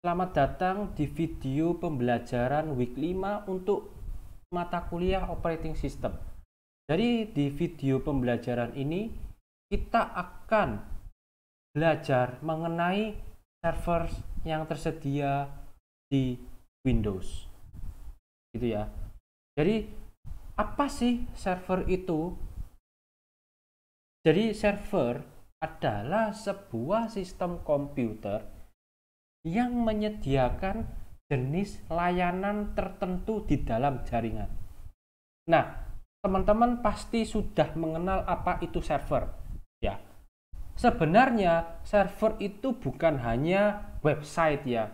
Selamat datang di video pembelajaran week 5 untuk mata kuliah operating system. Jadi di video pembelajaran ini kita akan belajar mengenai server yang tersedia di Windows. Gitu ya. Jadi apa sih server itu? Jadi server adalah sebuah sistem komputer yang menyediakan jenis layanan tertentu di dalam jaringan. Nah, teman-teman pasti sudah mengenal apa itu server, ya. Sebenarnya server itu bukan hanya website ya.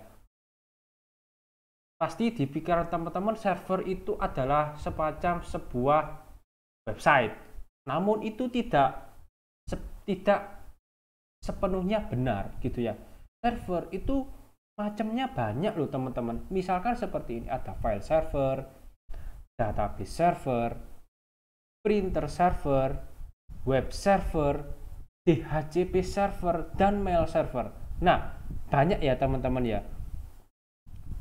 Pasti di pikiran teman-teman server itu adalah semacam sebuah website. Namun itu tidak se tidak sepenuhnya benar gitu ya. Server itu macamnya banyak loh teman-teman. Misalkan seperti ini ada file server, database server, printer server, web server, DHCP server dan mail server. Nah, banyak ya teman-teman ya.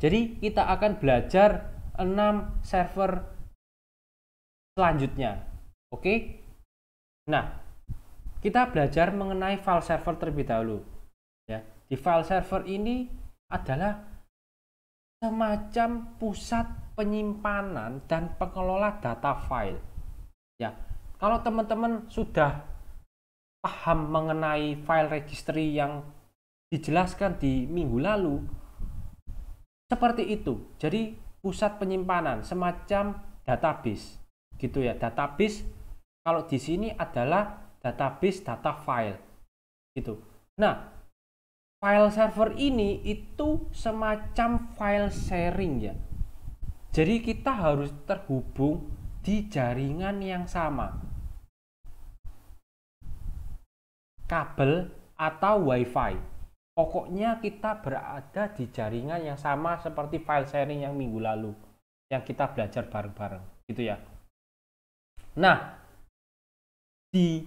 Jadi kita akan belajar 6 server selanjutnya. Oke? Nah, kita belajar mengenai file server terlebih dahulu. Ya, di file server ini adalah semacam pusat penyimpanan dan pengelola data file. Ya, kalau teman-teman sudah paham mengenai file registry yang dijelaskan di minggu lalu, seperti itu. Jadi pusat penyimpanan semacam database, gitu ya. Database kalau di sini adalah database data file, gitu. Nah, file server ini itu semacam file sharing ya. Jadi kita harus terhubung di jaringan yang sama. Kabel atau WiFi. Pokoknya kita berada di jaringan yang sama seperti file sharing yang minggu lalu yang kita belajar bareng-bareng gitu ya. Nah, di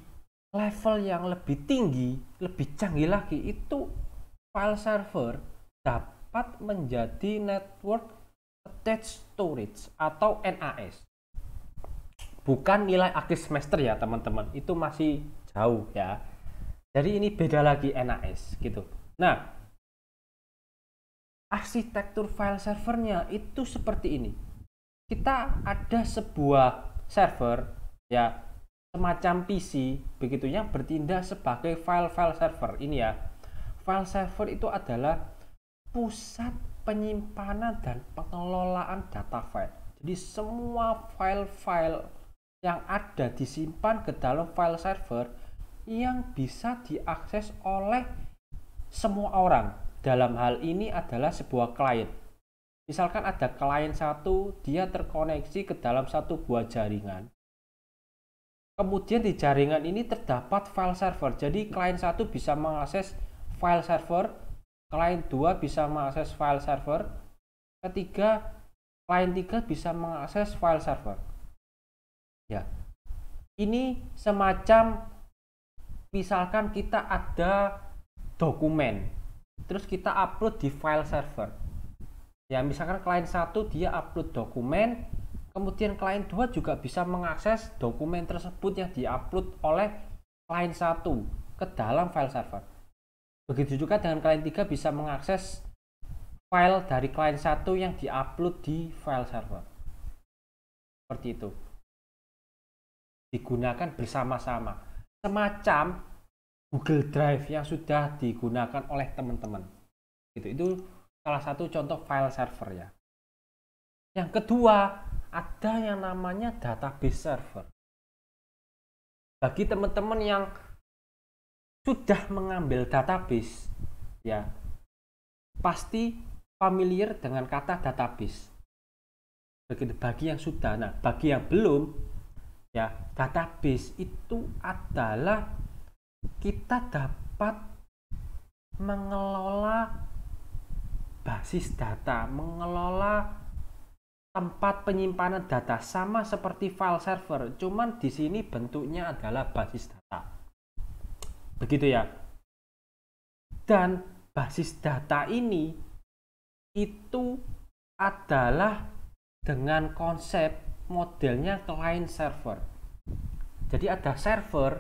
level yang lebih tinggi, lebih canggih lagi itu file server dapat menjadi network attached storage atau NAS. Bukan nilai akhir semester ya teman-teman, itu masih jauh ya. Jadi ini beda lagi NAS gitu. Nah, arsitektur file servernya itu seperti ini. Kita ada sebuah server ya semacam PC begitu yang bertindak sebagai file-file server ini ya File server itu adalah pusat penyimpanan dan pengelolaan data file. Jadi semua file-file yang ada disimpan ke dalam file server yang bisa diakses oleh semua orang. Dalam hal ini adalah sebuah klien. Misalkan ada klien satu, dia terkoneksi ke dalam satu buah jaringan. Kemudian di jaringan ini terdapat file server. Jadi klien satu bisa mengakses file server, klien 2 bisa mengakses file server, ketiga klien 3 bisa mengakses file server. Ya. Ini semacam misalkan kita ada dokumen terus kita upload di file server. Ya, misalkan klien 1 dia upload dokumen, kemudian klien 2 juga bisa mengakses dokumen tersebut yang diupload oleh klien 1 ke dalam file server. Begitu juga dengan klien 3 bisa mengakses file dari klien 1 yang diupload di file server. Seperti itu. Digunakan bersama-sama. Semacam Google Drive yang sudah digunakan oleh teman-teman. Itu, itu salah satu contoh file server ya. Yang kedua, ada yang namanya database server. Bagi teman-teman yang sudah mengambil database ya pasti familiar dengan kata database bagi bagi yang sudah nah bagi yang belum ya database itu adalah kita dapat mengelola basis data mengelola tempat penyimpanan data sama seperti file server cuman di sini bentuknya adalah basis data Begitu ya. Dan basis data ini itu adalah dengan konsep modelnya client server. Jadi ada server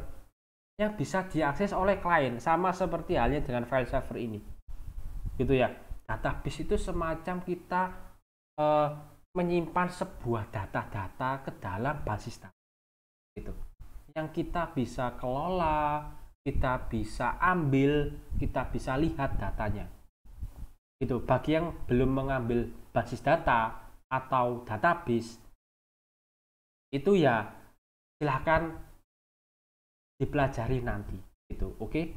yang bisa diakses oleh klien sama seperti halnya dengan file server ini. Gitu ya. Database itu semacam kita e, menyimpan sebuah data-data ke dalam basis data. Gitu. Yang kita bisa kelola, kita bisa ambil, kita bisa lihat datanya. Itu bagi yang belum mengambil basis data atau database itu ya silahkan dipelajari nanti itu oke okay?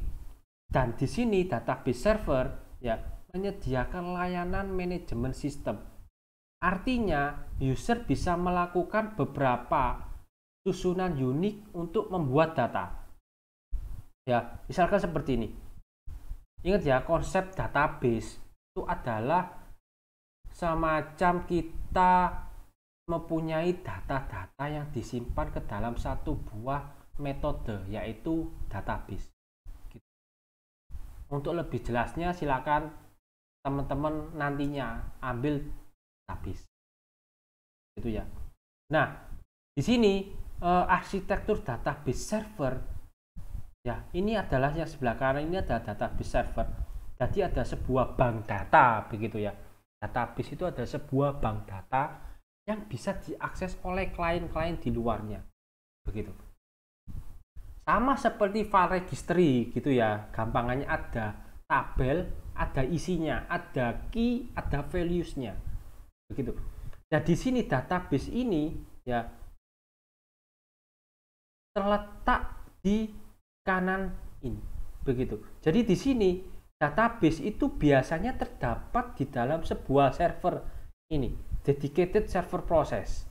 dan di sini database server ya menyediakan layanan manajemen sistem artinya user bisa melakukan beberapa susunan unik untuk membuat data ya misalkan seperti ini ingat ya konsep database itu adalah semacam kita mempunyai data-data yang disimpan ke dalam satu buah metode yaitu database gitu. untuk lebih jelasnya silakan teman-teman nantinya ambil database itu ya nah di sini eh, arsitektur database server Ya, ini adalah yang sebelah kanan ini ada database server. Jadi ada sebuah bank data begitu ya. Database itu ada sebuah bank data yang bisa diakses oleh klien-klien di luarnya. Begitu. Sama seperti file registry gitu ya. Gampangannya ada tabel, ada isinya, ada key, ada values-nya. Begitu. Nah, di sini database ini ya terletak di kanan ini Begitu. Jadi di sini database itu biasanya terdapat di dalam sebuah server ini, dedicated server process.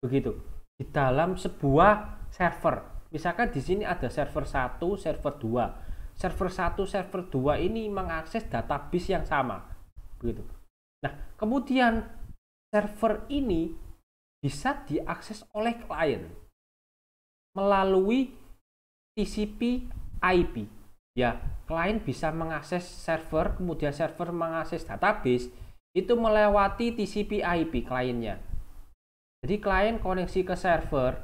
Begitu. Di dalam sebuah server. Misalkan di sini ada server 1, server 2. Server 1, server 2 ini mengakses database yang sama. Begitu. Nah, kemudian server ini bisa diakses oleh klien melalui TCP IP. Ya, klien bisa mengakses server, kemudian server mengakses database itu melewati TCP IP kliennya. Jadi klien koneksi ke server,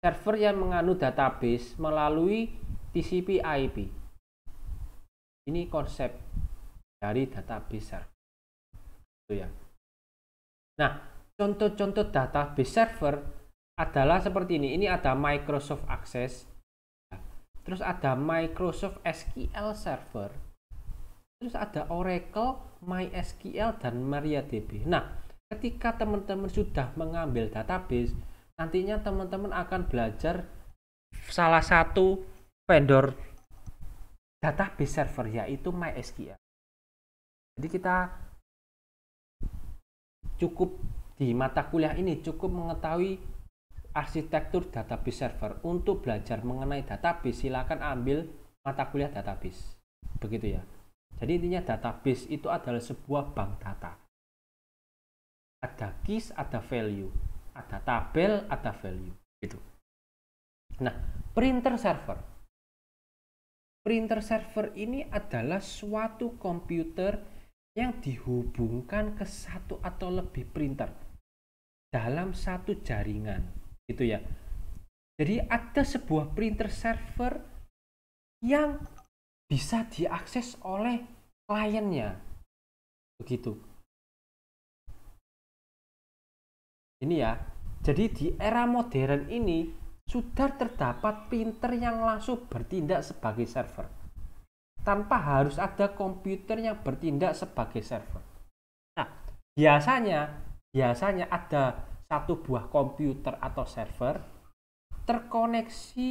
server yang menganut database melalui TCP IP. Ini konsep dari database server. Itu ya. Nah, contoh-contoh database server adalah seperti ini. Ini ada Microsoft Access, terus ada Microsoft SQL Server, terus ada Oracle, MySQL, dan MariaDB. Nah, ketika teman-teman sudah mengambil database, nantinya teman-teman akan belajar salah satu vendor database server yaitu MySQL. Jadi kita cukup di mata kuliah ini cukup mengetahui arsitektur database server untuk belajar mengenai database silakan ambil mata kuliah database begitu ya jadi intinya database itu adalah sebuah bank data ada keys ada value ada tabel ada value gitu nah printer server printer server ini adalah suatu komputer yang dihubungkan ke satu atau lebih printer dalam satu jaringan gitu ya jadi ada sebuah printer server yang bisa diakses oleh kliennya begitu ini ya jadi di era modern ini sudah terdapat printer yang langsung bertindak sebagai server tanpa harus ada komputer yang bertindak sebagai server nah biasanya biasanya ada satu buah komputer atau server terkoneksi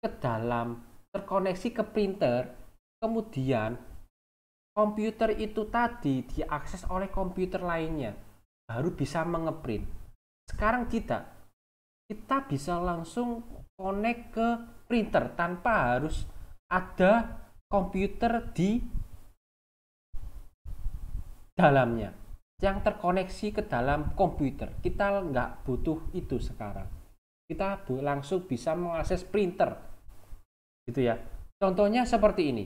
ke dalam, terkoneksi ke printer, kemudian komputer itu tadi diakses oleh komputer lainnya, baru bisa mengeprint. Sekarang kita, kita bisa langsung connect ke printer tanpa harus ada komputer di dalamnya yang terkoneksi ke dalam komputer. Kita nggak butuh itu sekarang. Kita langsung bisa mengakses printer. Gitu ya. Contohnya seperti ini.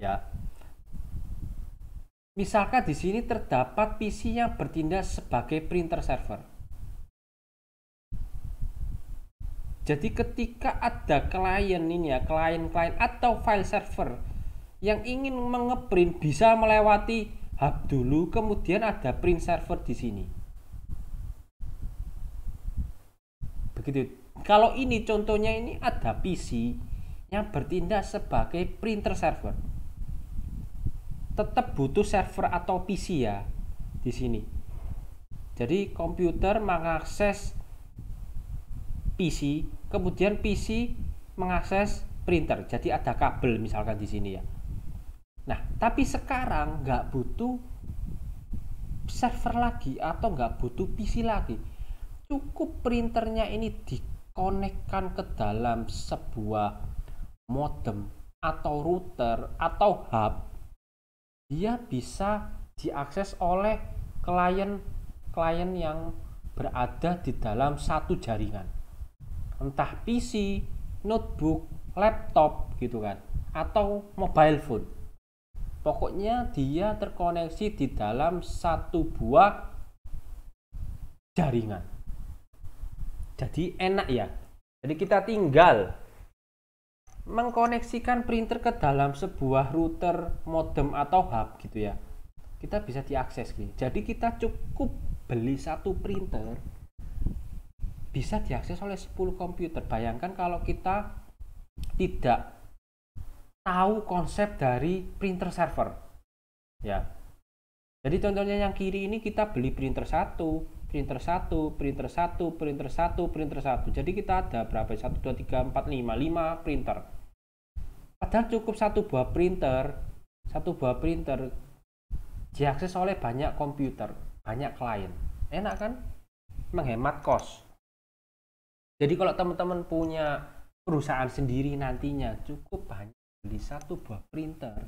Ya. Misalkan di sini terdapat PC yang bertindak sebagai printer server. Jadi ketika ada klien ini ya, klien-klien atau file server yang ingin mengeprint bisa melewati hub dulu kemudian ada print server di sini begitu kalau ini contohnya ini ada PC yang bertindak sebagai printer server tetap butuh server atau PC ya di sini jadi komputer mengakses PC kemudian PC mengakses printer jadi ada kabel misalkan di sini ya Nah, tapi sekarang nggak butuh server lagi atau nggak butuh PC lagi. Cukup printernya ini dikonekkan ke dalam sebuah modem atau router atau hub. Dia bisa diakses oleh klien-klien yang berada di dalam satu jaringan. Entah PC, notebook, laptop gitu kan atau mobile phone pokoknya dia terkoneksi di dalam satu buah jaringan jadi enak ya jadi kita tinggal mengkoneksikan printer ke dalam sebuah router modem atau hub gitu ya kita bisa diakses gitu. jadi kita cukup beli satu printer bisa diakses oleh 10 komputer bayangkan kalau kita tidak tahu konsep dari printer server. Ya. Jadi contohnya yang kiri ini kita beli printer satu, printer satu, printer satu, printer satu, printer satu. Jadi kita ada berapa? satu dua tiga empat lima lima printer. Padahal cukup satu buah printer, satu buah printer diakses oleh banyak komputer, banyak klien. Enak kan? Menghemat kos. Jadi kalau teman-teman punya perusahaan sendiri nantinya cukup banyak di satu buah printer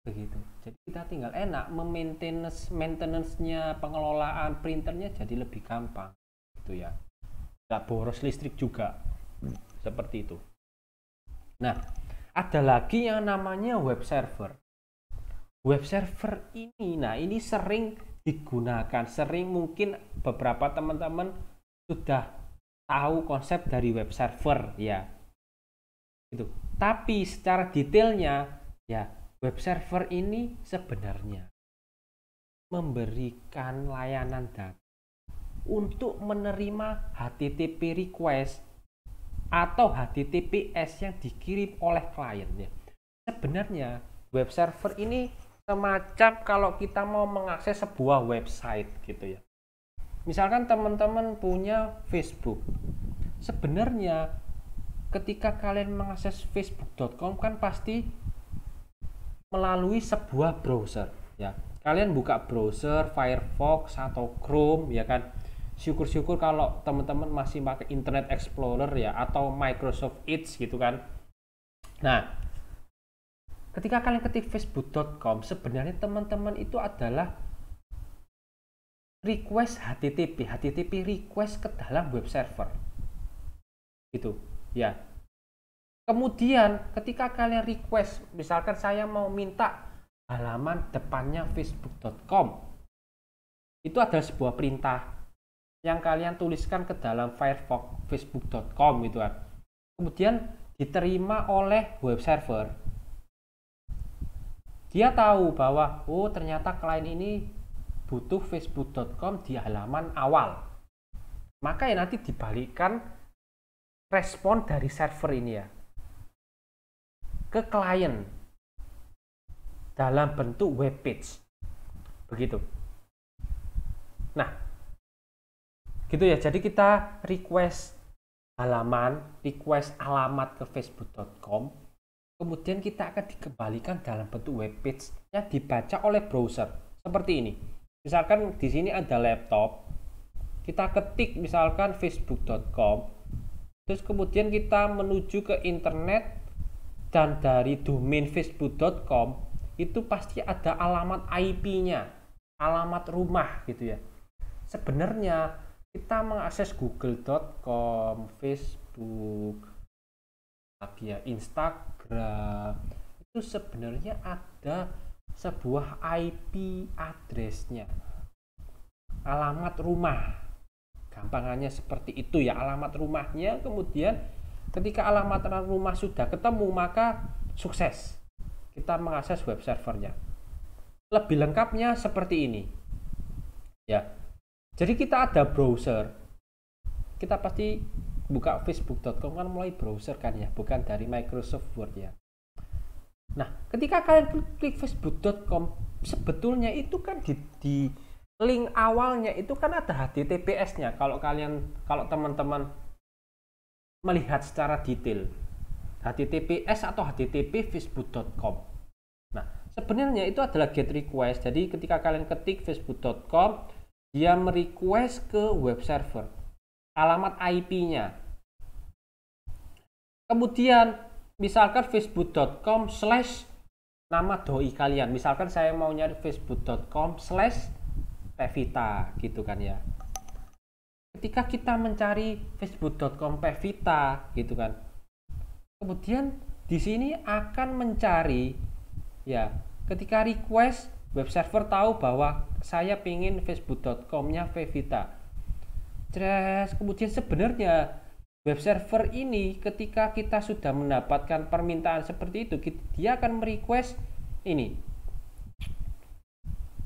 begitu jadi kita tinggal enak memaintenance maintenance-nya pengelolaan printernya jadi lebih gampang gitu ya nggak boros listrik juga seperti itu nah ada lagi yang namanya web server web server ini nah ini sering digunakan sering mungkin beberapa teman-teman sudah tahu konsep dari web server ya gitu. Tapi secara detailnya ya web server ini sebenarnya memberikan layanan data untuk menerima HTTP request atau HTTPS yang dikirim oleh kliennya. Sebenarnya web server ini semacam kalau kita mau mengakses sebuah website gitu ya. Misalkan teman-teman punya Facebook. Sebenarnya ketika kalian mengakses facebook.com kan pasti melalui sebuah browser ya kalian buka browser Firefox atau Chrome ya kan syukur-syukur kalau teman-teman masih pakai Internet Explorer ya atau Microsoft Edge gitu kan. Nah, ketika kalian ketik facebook.com sebenarnya teman-teman itu adalah request HTTP, HTTP request ke dalam web server. Gitu ya kemudian ketika kalian request misalkan saya mau minta halaman depannya facebook.com itu adalah sebuah perintah yang kalian tuliskan ke dalam Firefox facebook.com gitu kan kemudian diterima oleh web server dia tahu bahwa oh ternyata klien ini butuh facebook.com di halaman awal maka ya nanti dibalikkan respon dari server ini ya ke klien dalam bentuk web page begitu nah gitu ya jadi kita request halaman request alamat ke facebook.com kemudian kita akan dikembalikan dalam bentuk web page yang dibaca oleh browser seperti ini misalkan di sini ada laptop kita ketik misalkan facebook.com terus kemudian kita menuju ke internet dan dari domain facebook.com itu pasti ada alamat IP-nya alamat rumah gitu ya sebenarnya kita mengakses google.com facebook lagi ya instagram itu sebenarnya ada sebuah IP addressnya alamat rumah Gampangannya seperti itu ya alamat rumahnya. Kemudian ketika alamat rumah sudah ketemu maka sukses. Kita mengakses web servernya. Lebih lengkapnya seperti ini. Ya. Jadi kita ada browser. Kita pasti buka facebook.com kan mulai browser kan ya, bukan dari Microsoft Word ya. Nah, ketika kalian klik facebook.com sebetulnya itu kan di, di link awalnya itu kan ada HTTPS-nya. Kalau kalian kalau teman-teman melihat secara detail HTTPS atau HTTP facebook.com. Nah, sebenarnya itu adalah get request. Jadi ketika kalian ketik facebook.com, dia merequest ke web server alamat IP-nya. Kemudian misalkan facebook.com slash nama doi kalian. Misalkan saya mau nyari facebook.com slash Pevita gitu kan ya ketika kita mencari facebook.com Pevita gitu kan kemudian di sini akan mencari ya ketika request web server tahu bahwa saya pingin facebook.com-nya Pevita Terus kemudian sebenarnya web server ini ketika kita sudah mendapatkan permintaan seperti itu dia akan merequest ini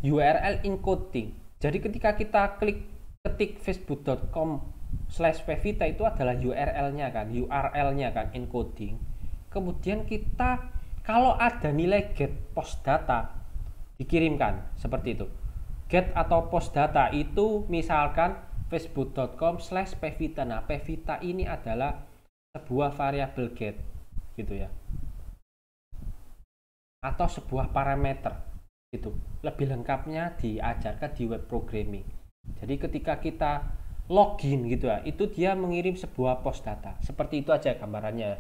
URL encoding jadi ketika kita klik ketik facebook.com slash pevita itu adalah URL-nya kan, URL-nya kan, encoding. Kemudian kita kalau ada nilai get post data dikirimkan seperti itu. Get atau post data itu misalkan facebook.com slash pevita. Nah, pevita ini adalah sebuah variabel get gitu ya atau sebuah parameter gitu lebih lengkapnya diajarkan di web programming jadi ketika kita login gitu ya itu dia mengirim sebuah post data seperti itu aja gambarannya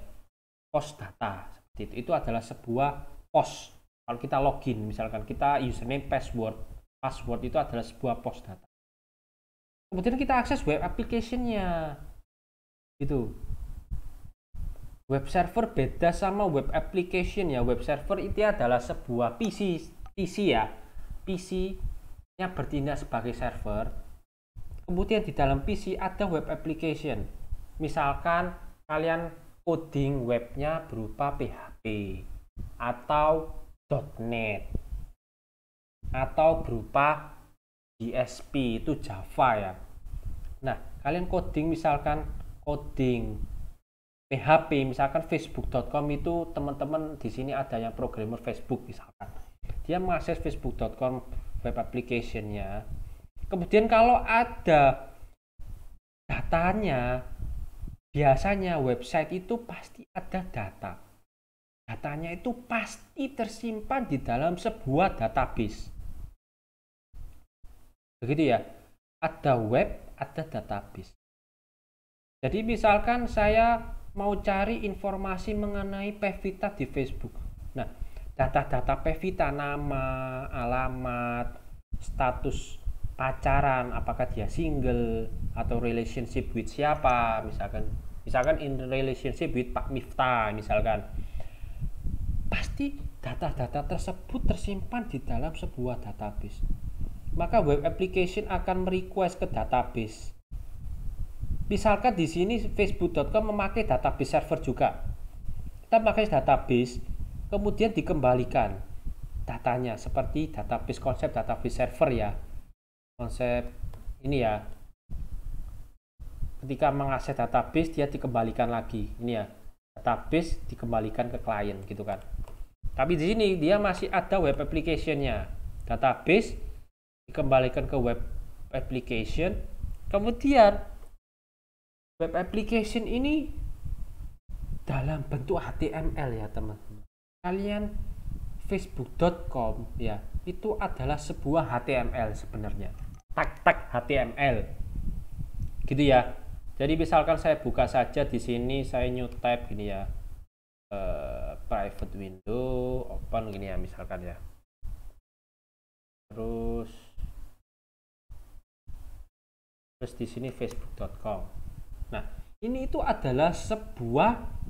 post data seperti itu itu adalah sebuah post kalau kita login misalkan kita username password password itu adalah sebuah post data kemudian kita akses web applicationnya Itu web server beda sama web application ya web server itu adalah sebuah PC PC ya PC nya bertindak sebagai server kemudian di dalam PC ada web application misalkan kalian coding webnya berupa PHP atau .NET atau berupa JSP itu Java ya nah kalian coding misalkan coding PHP misalkan facebook.com itu teman-teman di sini ada yang programmer Facebook misalkan dia mengakses facebook.com web application-nya. Kemudian kalau ada datanya, biasanya website itu pasti ada data. Datanya itu pasti tersimpan di dalam sebuah database. Begitu ya. Ada web, ada database. Jadi misalkan saya mau cari informasi mengenai Pevita di Facebook data-data Pevita nama, alamat, status pacaran, apakah dia single atau relationship with siapa, misalkan misalkan in relationship with Pak Miftah misalkan. Pasti data-data tersebut tersimpan di dalam sebuah database. Maka web application akan merequest ke database. Misalkan di sini facebook.com memakai database server juga. Kita pakai database kemudian dikembalikan datanya seperti database konsep database server ya konsep ini ya ketika mengakses database dia dikembalikan lagi ini ya database dikembalikan ke klien gitu kan tapi di sini dia masih ada web applicationnya database dikembalikan ke web application kemudian web application ini dalam bentuk HTML ya teman-teman kalian facebook.com ya itu adalah sebuah HTML sebenarnya tag tag HTML gitu ya jadi misalkan saya buka saja di sini saya new tab gini ya uh, private window open gini ya misalkan ya terus terus di sini facebook.com nah ini itu adalah sebuah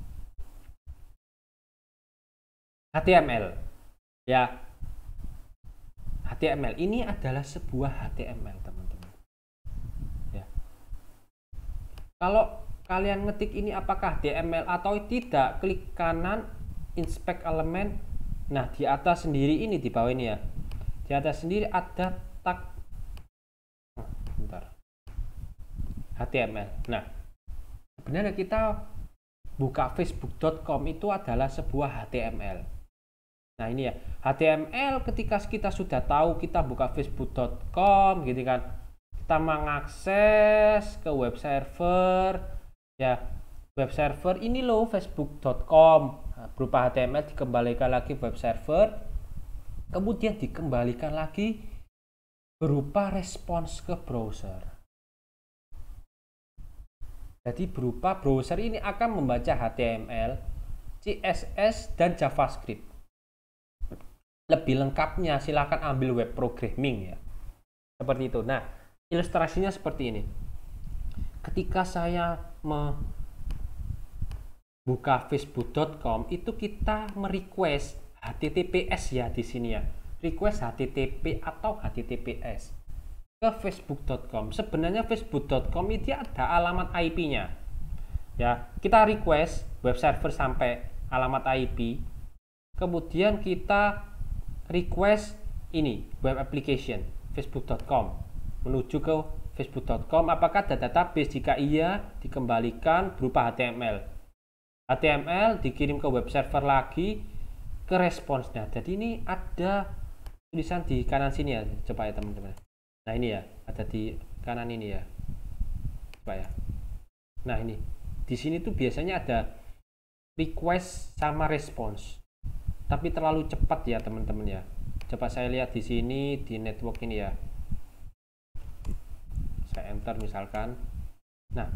HTML. Ya. HTML ini adalah sebuah HTML, teman-teman. Ya. Kalau kalian ngetik ini apakah HTML atau tidak, klik kanan inspect element Nah, di atas sendiri ini di bawah ini ya. Di atas sendiri ada tag nah, bentar. HTML. Nah, sebenarnya kita buka facebook.com itu adalah sebuah HTML Nah ini ya, HTML ketika kita sudah tahu kita buka facebook.com gitu kan. Kita mengakses ke web server ya. Web server ini loh facebook.com nah, berupa HTML dikembalikan lagi web server. Kemudian dikembalikan lagi berupa respons ke browser. Jadi berupa browser ini akan membaca HTML, CSS, dan JavaScript lebih lengkapnya silahkan ambil web programming ya seperti itu nah ilustrasinya seperti ini ketika saya membuka facebook.com itu kita merequest https ya di sini ya request http atau https ke facebook.com sebenarnya facebook.com itu ada alamat IP nya ya kita request web server sampai alamat IP kemudian kita request ini web application facebook.com menuju ke facebook.com apakah ada database jika iya dikembalikan berupa HTML HTML dikirim ke web server lagi ke responsnya jadi ini ada tulisan di kanan sini ya coba ya teman-teman nah ini ya ada di kanan ini ya coba ya nah ini di sini tuh biasanya ada request sama response tapi terlalu cepat ya teman-teman ya coba saya lihat di sini di network ini ya saya enter misalkan nah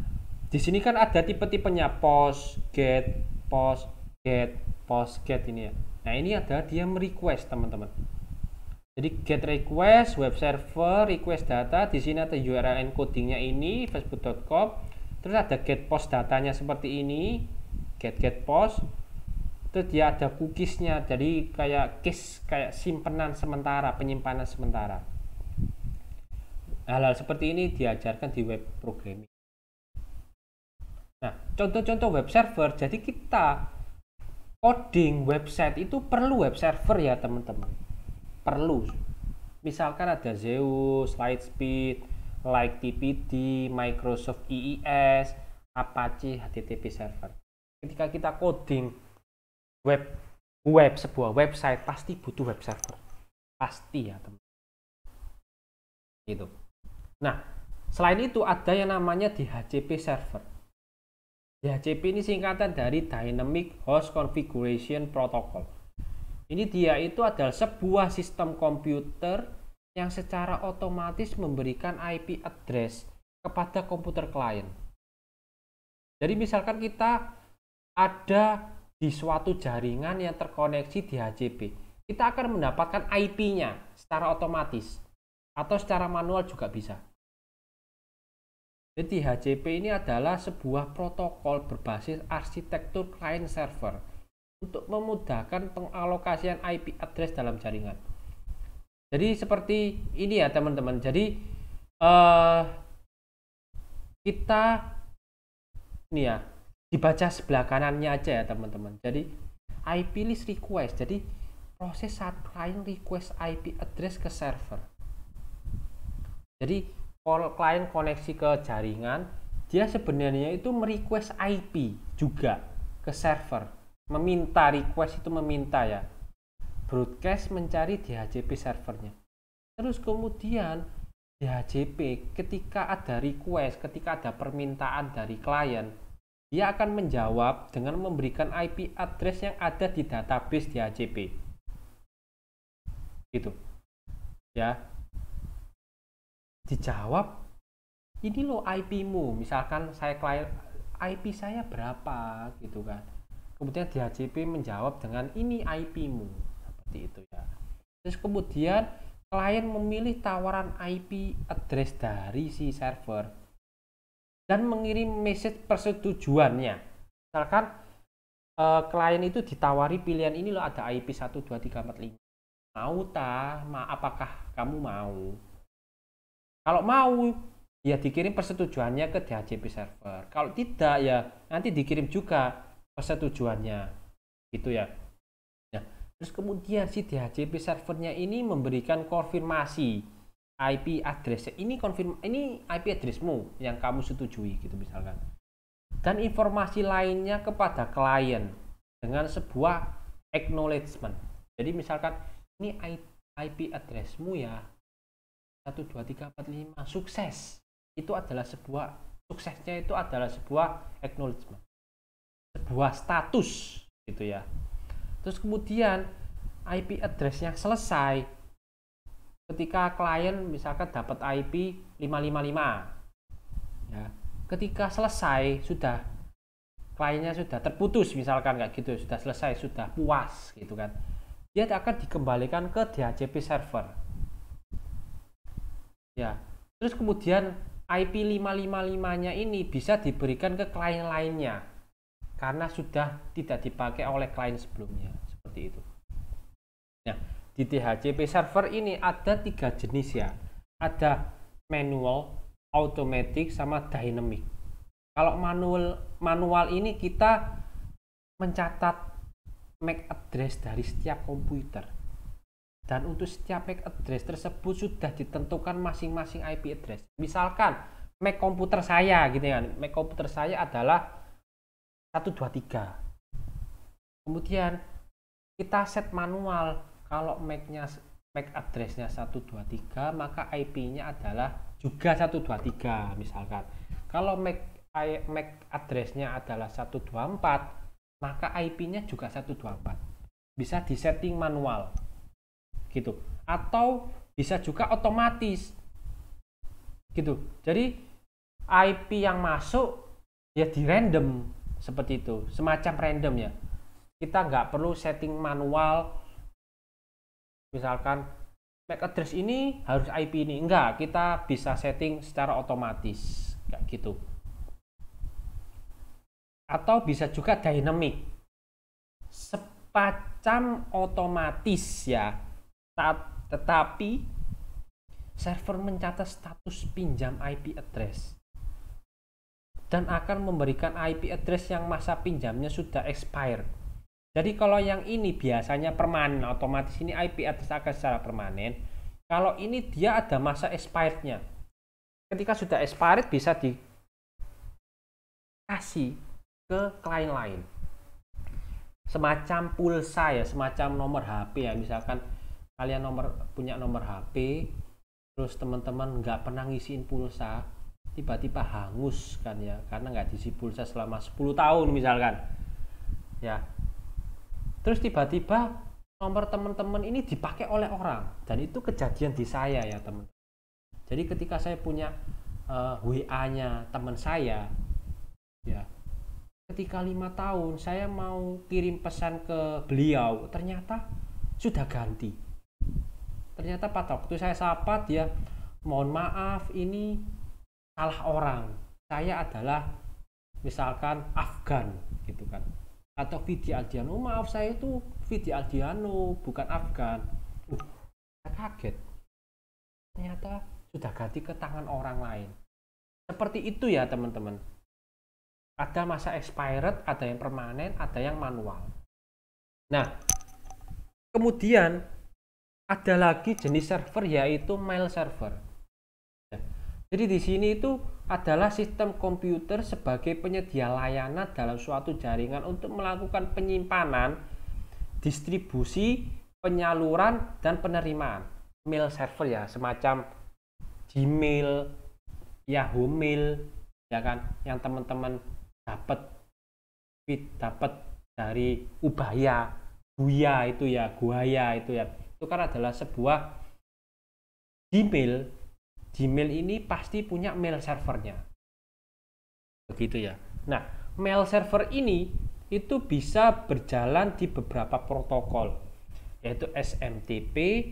di sini kan ada tipe-tipenya post get post get post get ini ya nah ini ada dia merequest teman-teman jadi get request web server request data di sini ada URL encodingnya ini facebook.com terus ada get post datanya seperti ini get get post itu dia ada cookiesnya jadi kayak case kayak simpenan sementara penyimpanan sementara hal-hal seperti ini diajarkan di web programming nah contoh-contoh web server jadi kita coding website itu perlu web server ya teman-teman perlu misalkan ada Zeus, Lightspeed, like TPD, Microsoft EES, Apache HTTP server ketika kita coding web web sebuah website pasti butuh web server pasti ya teman gitu nah selain itu ada yang namanya DHCP server DHCP ini singkatan dari Dynamic Host Configuration Protocol ini dia itu adalah sebuah sistem komputer yang secara otomatis memberikan IP address kepada komputer klien jadi misalkan kita ada di suatu jaringan yang terkoneksi di HCP. Kita akan mendapatkan IP-nya secara otomatis atau secara manual juga bisa. Jadi HCP ini adalah sebuah protokol berbasis arsitektur client server untuk memudahkan pengalokasian IP address dalam jaringan. Jadi seperti ini ya teman-teman. Jadi uh, kita ini ya dibaca sebelah kanannya aja ya teman-teman jadi IP list request jadi proses client request IP address ke server jadi kalau klien koneksi ke jaringan dia sebenarnya itu merequest IP juga ke server meminta request itu meminta ya broadcast mencari DHCP servernya terus kemudian DHCP ketika ada request ketika ada permintaan dari klien dia akan menjawab dengan memberikan IP address yang ada di database DHCP. Gitu. Ya. Dijawab, ini lo IP-mu. Misalkan saya klien IP saya berapa gitu kan. Kemudian DHCP menjawab dengan ini IP-mu. Seperti itu ya. Terus kemudian klien memilih tawaran IP address dari si server dan mengirim message persetujuannya. Misalkan eh, klien itu ditawari pilihan ini loh ada IP 12345. Mau tak? Ma apakah kamu mau? Kalau mau, ya dikirim persetujuannya ke DHCP server. Kalau tidak ya nanti dikirim juga persetujuannya. Gitu ya. Nah, terus kemudian si DHCP servernya ini memberikan konfirmasi IP address ini konfirm ini IP addressmu yang kamu setujui gitu misalkan dan informasi lainnya kepada klien dengan sebuah acknowledgement jadi misalkan ini IP addressmu ya 12345 sukses itu adalah sebuah suksesnya itu adalah sebuah acknowledgement sebuah status gitu ya terus kemudian IP address yang selesai ketika klien misalkan dapat IP 555 Ya. Ketika selesai sudah kliennya sudah terputus misalkan kayak gitu, sudah selesai, sudah puas gitu kan. Dia akan dikembalikan ke DHCP server. Ya. Terus kemudian IP 555-nya ini bisa diberikan ke klien lainnya karena sudah tidak dipakai oleh klien sebelumnya. Seperti itu di DHCP server ini ada tiga jenis ya. Ada manual, automatic, sama dynamic. Kalau manual manual ini kita mencatat MAC address dari setiap komputer. Dan untuk setiap MAC address tersebut sudah ditentukan masing-masing IP address. Misalkan MAC komputer saya gitu Ya. MAC komputer saya adalah 123. Kemudian kita set manual kalau MAC-nya MAC address-nya 123 maka IP-nya adalah juga 123 misalkan. Kalau MAC MAC address-nya adalah 124 maka IP-nya juga 124. Bisa di setting manual. Gitu. Atau bisa juga otomatis. Gitu. Jadi IP yang masuk ya di random seperti itu semacam random ya kita nggak perlu setting manual misalkan MAC address ini harus IP ini enggak kita bisa setting secara otomatis kayak gitu atau bisa juga dynamic sepacam otomatis ya tetapi server mencatat status pinjam IP address dan akan memberikan IP address yang masa pinjamnya sudah expired jadi kalau yang ini biasanya permanen, nah, otomatis ini IP address akan secara permanen. Kalau ini dia ada masa expirednya. Ketika sudah expired bisa dikasih ke klien lain. Semacam pulsa ya, semacam nomor HP ya. Misalkan kalian nomor punya nomor HP, terus teman-teman nggak pernah ngisiin pulsa, tiba-tiba hangus kan ya, karena nggak diisi pulsa selama 10 tahun misalkan. Ya, terus tiba-tiba nomor teman-teman ini dipakai oleh orang dan itu kejadian di saya ya teman jadi ketika saya punya uh, eh, WA-nya teman saya ya ketika lima tahun saya mau kirim pesan ke beliau ternyata sudah ganti ternyata pak waktu saya sapa ya mohon maaf ini salah orang saya adalah misalkan Afgan gitu kan atau Vidi Aldiano maaf saya itu Vidi Aldiano bukan Afgan uh, kaget ternyata sudah ganti ke tangan orang lain seperti itu ya teman-teman ada masa expired ada yang permanen ada yang manual nah kemudian ada lagi jenis server yaitu mail server jadi di sini itu adalah sistem komputer sebagai penyedia layanan dalam suatu jaringan untuk melakukan penyimpanan, distribusi, penyaluran, dan penerimaan. Mail server ya, semacam Gmail, Yahoo Mail, ya kan, yang teman-teman dapat fit dapat dari Ubaya, Buya itu ya, Guaya itu ya. Itu kan adalah sebuah Gmail Gmail ini pasti punya mail servernya. Begitu ya. Nah, mail server ini itu bisa berjalan di beberapa protokol yaitu SMTP,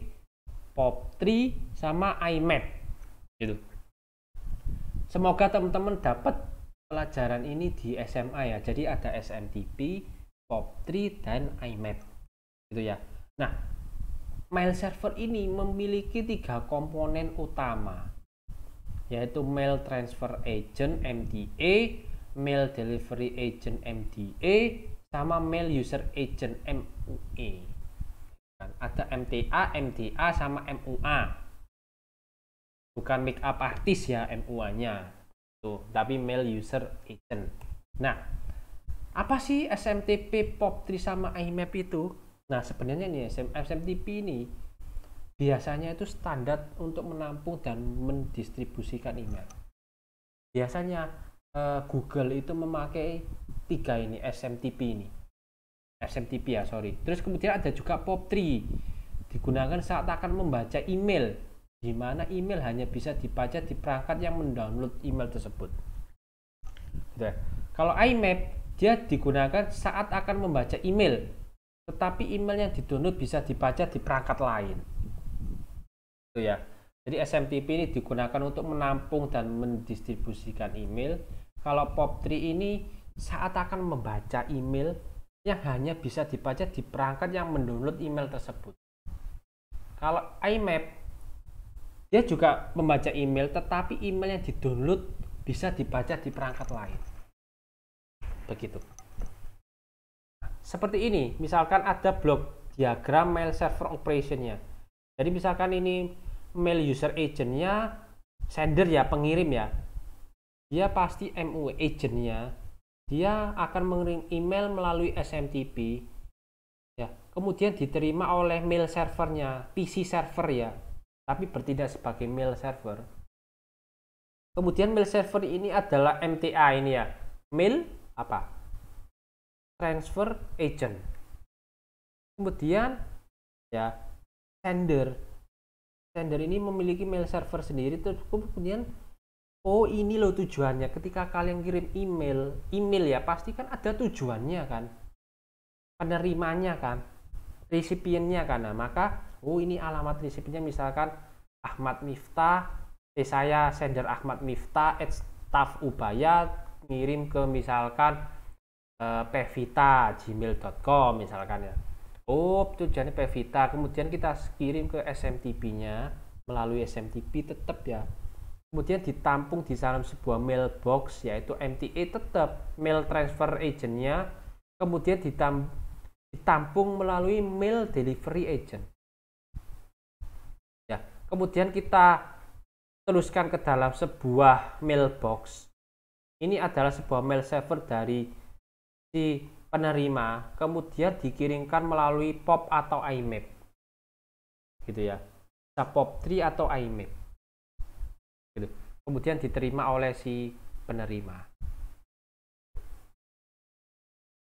POP3 sama IMAP gitu. Semoga teman-teman dapat pelajaran ini di SMA ya. Jadi ada SMTP, POP3 dan IMAP gitu ya. Nah, mail server ini memiliki tiga komponen utama yaitu mail transfer agent MDA, mail delivery agent MDA, sama mail user agent MUA. E. Nah, ada MTA, MDA, sama MUA. Bukan make up artis ya MUA-nya. Tuh, tapi mail user agent. Nah, apa sih SMTP POP3 sama IMAP itu? Nah, sebenarnya nih SMTP ini biasanya itu standar untuk menampung dan mendistribusikan email. Biasanya eh, Google itu memakai tiga ini SMTP ini. SMTP ya, sorry. Terus kemudian ada juga POP3 digunakan saat akan membaca email di mana email hanya bisa dibaca di perangkat yang mendownload email tersebut. Gitu ya. Kalau IMAP dia digunakan saat akan membaca email tetapi email yang didownload bisa dibaca di perangkat lain. Itu ya. Jadi SMTP ini digunakan untuk menampung dan mendistribusikan email. Kalau POP3 ini saat akan membaca email yang hanya bisa dibaca di perangkat yang mendownload email tersebut. Kalau IMAP dia juga membaca email tetapi email yang didownload bisa dibaca di perangkat lain. Begitu seperti ini misalkan ada blok diagram mail server operationnya jadi misalkan ini mail user agentnya sender ya pengirim ya dia pasti mu agentnya dia akan mengirim email melalui SMTP ya kemudian diterima oleh mail servernya PC server ya tapi bertindak sebagai mail server kemudian mail server ini adalah MTA ini ya mail apa transfer agent. Kemudian ya sender. Sender ini memiliki mail server sendiri terus kemudian oh ini loh tujuannya. Ketika kalian kirim email, email ya pasti kan ada tujuannya kan. Penerimanya kan. Resipiennya kan. Nah, maka oh ini alamat resipiennya misalkan Ahmad Miftah, eh saya sender Ahmad Miftah at staff Ubaya ngirim ke misalkan Eh, pevita pevita@gmail.com misalkan ya. Oh, jadi pevita. Kemudian kita kirim ke SMTP-nya melalui SMTP tetap ya. Kemudian ditampung di dalam sebuah mailbox yaitu MTA tetap mail transfer agentnya kemudian ditampung melalui mail delivery agent. Ya, kemudian kita teruskan ke dalam sebuah mailbox. Ini adalah sebuah mail server dari si penerima kemudian dikirimkan melalui POP atau IMAP. Gitu ya. Bisa POP3 atau IMAP. Gitu. Kemudian diterima oleh si penerima.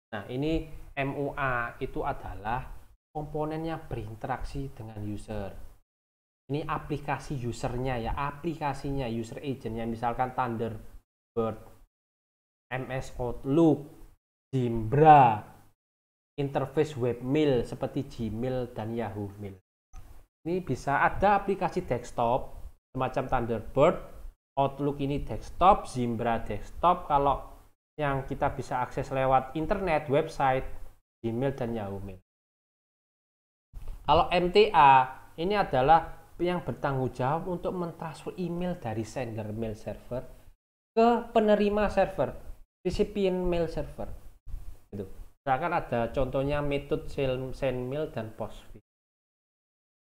Nah, ini MUA itu adalah komponennya berinteraksi dengan user. Ini aplikasi usernya ya, aplikasinya, user agent agentnya, misalkan Thunderbird, MS Outlook, Zimbra, interface webmail seperti Gmail dan Yahoo Mail. Ini bisa ada aplikasi desktop semacam Thunderbird, Outlook ini desktop, Zimbra desktop. Kalau yang kita bisa akses lewat internet, website, Gmail dan Yahoo Mail. Kalau MTA ini adalah yang bertanggung jawab untuk mentransfer email dari sender mail server ke penerima server, recipient mail server Gitu. Misalkan ada contohnya metode Sandmill dan POSFIT.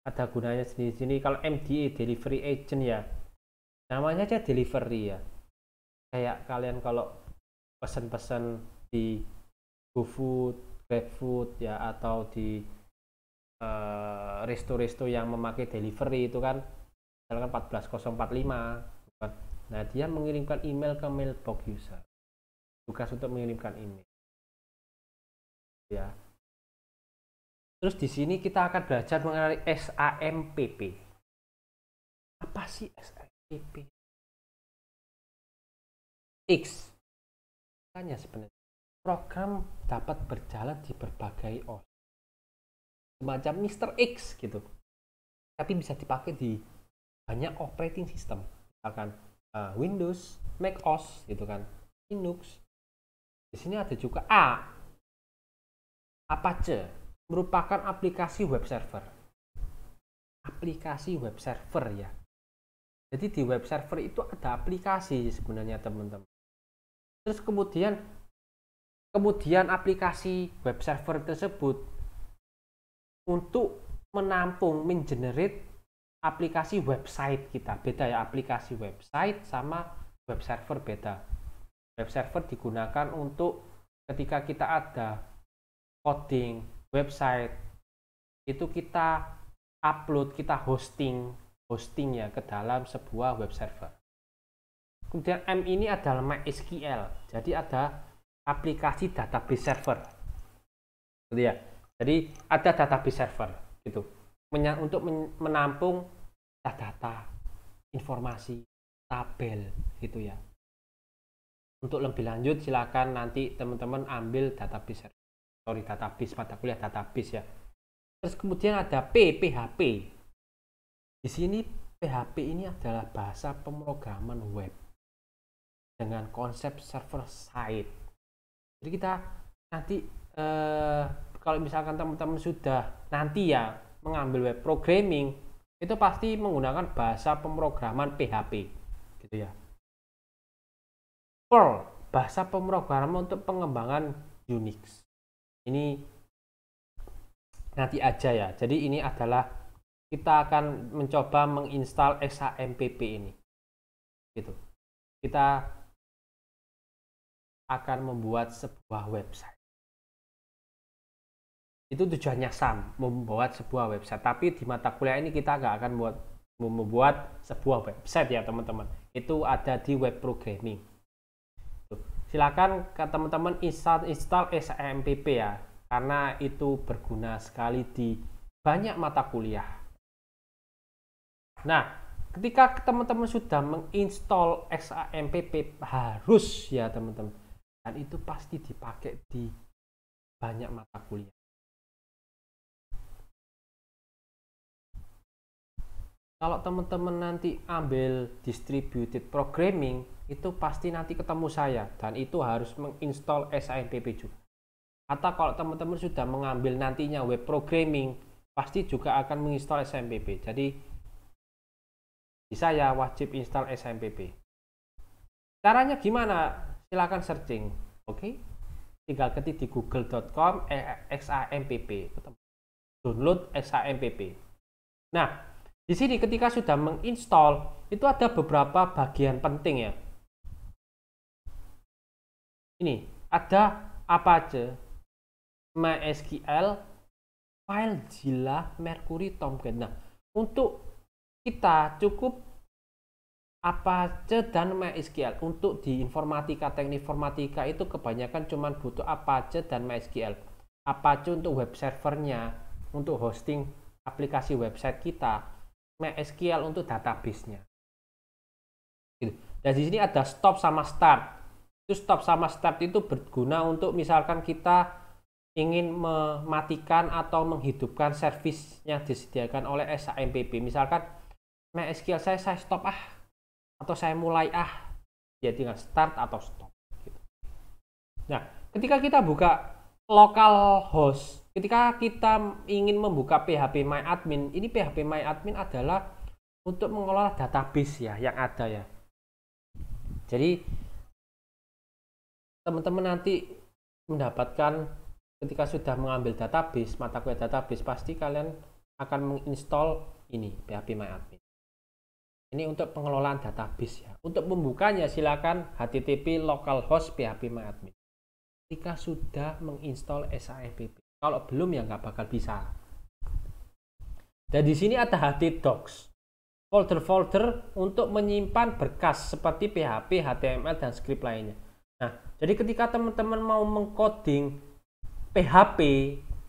Ada gunanya sendiri sini Kalau MDA, Delivery Agent ya, namanya aja delivery ya. Kayak kalian kalau pesan-pesan di GoFood, GrabFood ya atau di eh, resto-resto uh, yang memakai delivery itu kan misalkan 14045 bukan? Gitu nah, dia mengirimkan email ke mailbox user. Tugas untuk mengirimkan email ya. Terus di sini kita akan belajar mengenai SAMPP. Apa sih SAMPP? X. Tanya sebenarnya. Program dapat berjalan di berbagai os. Semacam Mr. X gitu. Tapi bisa dipakai di banyak operating system. Misalkan eh, Windows, Mac OS gitu kan. Linux. Di sini ada juga A, Apache merupakan aplikasi web server. Aplikasi web server ya. Jadi di web server itu ada aplikasi sebenarnya teman-teman. Terus kemudian kemudian aplikasi web server tersebut untuk menampung mengenerate aplikasi website kita. Beda ya aplikasi website sama web server beda. Web server digunakan untuk ketika kita ada coding, website itu kita upload, kita hosting, hostingnya ke dalam sebuah web server. Kemudian M ini adalah MySQL, jadi ada aplikasi database server, gitu ya. Jadi ada database server gitu untuk menampung data, informasi, tabel gitu ya. Untuk lebih lanjut silakan nanti teman-teman ambil database server sorry database mata kuliah database ya terus kemudian ada P PHP di sini PHP ini adalah bahasa pemrograman web dengan konsep server side jadi kita nanti eh, kalau misalkan teman-teman sudah nanti ya mengambil web programming itu pasti menggunakan bahasa pemrograman PHP gitu ya Perl bahasa pemrograman untuk pengembangan Unix ini nanti aja ya jadi ini adalah kita akan mencoba menginstal SHMPP ini gitu kita akan membuat sebuah website itu tujuannya sam membuat sebuah website tapi di mata kuliah ini kita nggak akan membuat membuat sebuah website ya teman-teman itu ada di web programming silakan ke teman-teman install install SMPP ya karena itu berguna sekali di banyak mata kuliah nah ketika teman-teman sudah menginstall XAMPP harus ya teman-teman dan itu pasti dipakai di banyak mata kuliah kalau teman-teman nanti ambil distributed programming itu pasti nanti ketemu saya dan itu harus menginstall SIMPP juga. Atau kalau teman-teman sudah mengambil nantinya web programming, pasti juga akan menginstall SIMPP. Jadi bisa ya wajib install SIMPP. Caranya gimana? Silakan searching, oke? Okay? Tinggal ketik di google.com eh, SIMPP download SIMPP Nah, di sini ketika sudah menginstall itu ada beberapa bagian penting ya ini ada apa aja? MySQL, file Jila, Mercury, Tomcat. Nah, untuk kita cukup apa aja dan MySQL. Untuk di informatika, teknik informatika itu kebanyakan cuma butuh apa aja dan MySQL. Apa aja untuk web servernya, untuk hosting aplikasi website kita, MySQL untuk database-nya. Gitu. Dan di sini ada stop sama start itu stop sama start itu berguna untuk misalkan kita ingin mematikan atau menghidupkan service yang disediakan oleh SAMPP. Misalkan MySQL saya saya stop ah atau saya mulai ah. Ya dengan start atau stop gitu. Nah, ketika kita buka local host, ketika kita ingin membuka PHP MyAdmin, ini PHP MyAdmin adalah untuk mengelola database ya yang ada ya. Jadi teman-teman nanti mendapatkan ketika sudah mengambil database, mata kuliah database, pasti kalian akan menginstall ini, PHP My Admin. Ini untuk pengelolaan database ya. Untuk membukanya silakan http localhost php my admin. Ketika sudah menginstall SAFPP. Kalau belum ya nggak bakal bisa. Dan di sini ada hati docs. Folder-folder untuk menyimpan berkas seperti PHP, HTML, dan script lainnya Nah, jadi ketika teman-teman mau mengcoding PHP,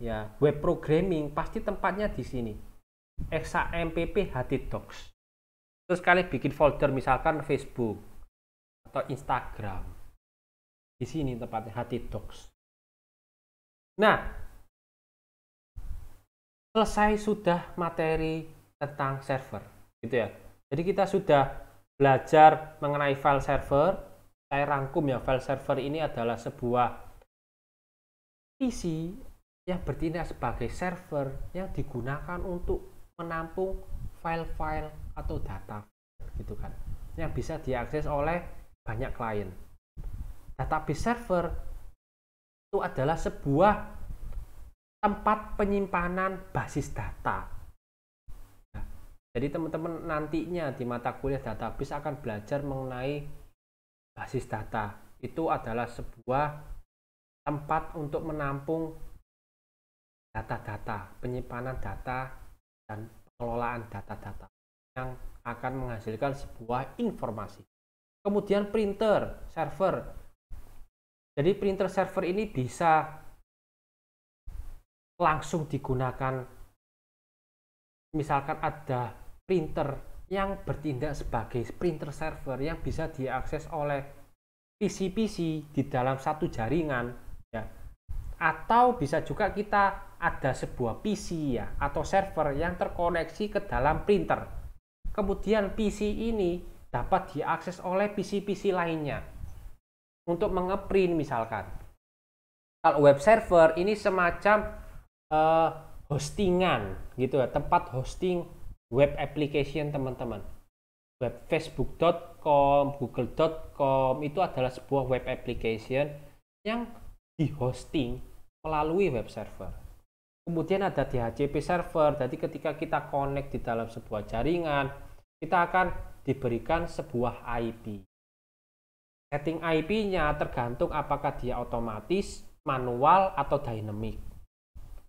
ya web programming, pasti tempatnya di sini. XAMPP htdocs. Terus kalian bikin folder misalkan Facebook atau Instagram. Di sini tempatnya htdocs. Nah, selesai sudah materi tentang server, gitu ya. Jadi kita sudah belajar mengenai file server, saya rangkum ya file server ini adalah sebuah PC yang bertindak sebagai server yang digunakan untuk menampung file-file atau data gitu kan yang bisa diakses oleh banyak klien database server itu adalah sebuah tempat penyimpanan basis data nah, jadi teman-teman nantinya di mata kuliah database akan belajar mengenai basis data itu adalah sebuah tempat untuk menampung data-data, penyimpanan data dan pengelolaan data-data yang akan menghasilkan sebuah informasi. Kemudian printer, server. Jadi printer server ini bisa langsung digunakan misalkan ada printer yang bertindak sebagai printer server yang bisa diakses oleh PC-PC di dalam satu jaringan ya atau bisa juga kita ada sebuah PC ya atau server yang terkoneksi ke dalam printer kemudian PC ini dapat diakses oleh PC-PC lainnya untuk mengeprint misalkan kalau web server ini semacam uh, hostingan gitu ya tempat hosting web application teman-teman. Web facebook.com, google.com itu adalah sebuah web application yang di hosting melalui web server. Kemudian ada DHCP server, jadi ketika kita connect di dalam sebuah jaringan, kita akan diberikan sebuah IP. Setting IP-nya tergantung apakah dia otomatis, manual, atau dynamic.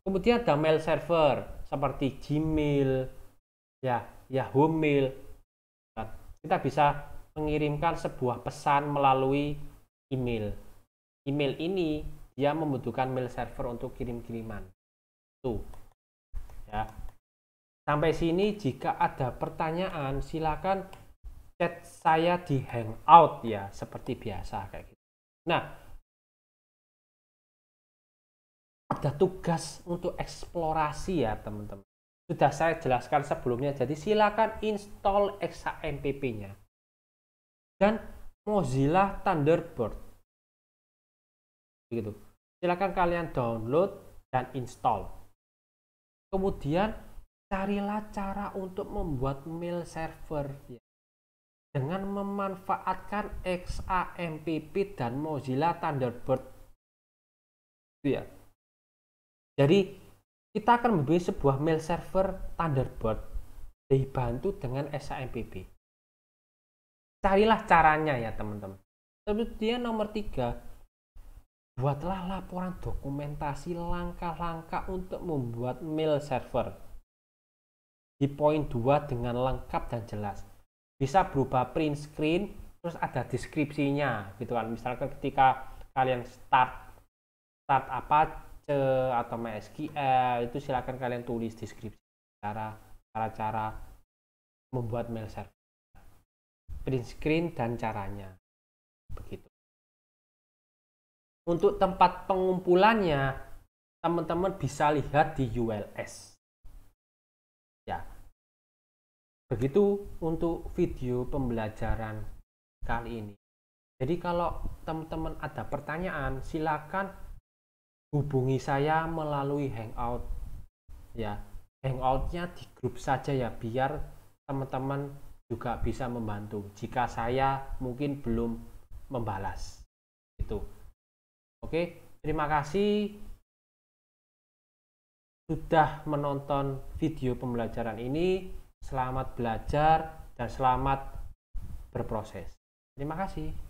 Kemudian ada mail server seperti Gmail, ya Yahoo Mail nah, kita bisa mengirimkan sebuah pesan melalui email email ini dia membutuhkan mail server untuk kirim-kiriman tuh ya sampai sini jika ada pertanyaan silakan chat saya di hangout ya seperti biasa kayak gitu nah ada tugas untuk eksplorasi ya teman-teman sudah saya jelaskan sebelumnya, jadi silakan install XAMPP-nya. Dan Mozilla Thunderbird. Begitu. Silakan kalian download dan install. Kemudian carilah cara untuk membuat mail server ya. dengan memanfaatkan XAMPP dan Mozilla Thunderbird. Itu ya. Jadi kita akan membeli sebuah mail server Thunderbird dibantu dengan SAMPP. Carilah caranya ya teman-teman. Kemudian nomor tiga, buatlah laporan dokumentasi langkah-langkah untuk membuat mail server. Di poin 2 dengan lengkap dan jelas. Bisa berupa print screen, terus ada deskripsinya gitu kan. Misalkan ketika kalian start start apa atau MySQL itu silakan kalian tulis deskripsi cara cara-cara membuat mail server print screen dan caranya begitu untuk tempat pengumpulannya teman-teman bisa lihat di ULS ya begitu untuk video pembelajaran kali ini jadi kalau teman-teman ada pertanyaan silakan hubungi saya melalui hangout ya hangoutnya di grup saja ya biar teman-teman juga bisa membantu jika saya mungkin belum membalas itu oke terima kasih sudah menonton video pembelajaran ini selamat belajar dan selamat berproses terima kasih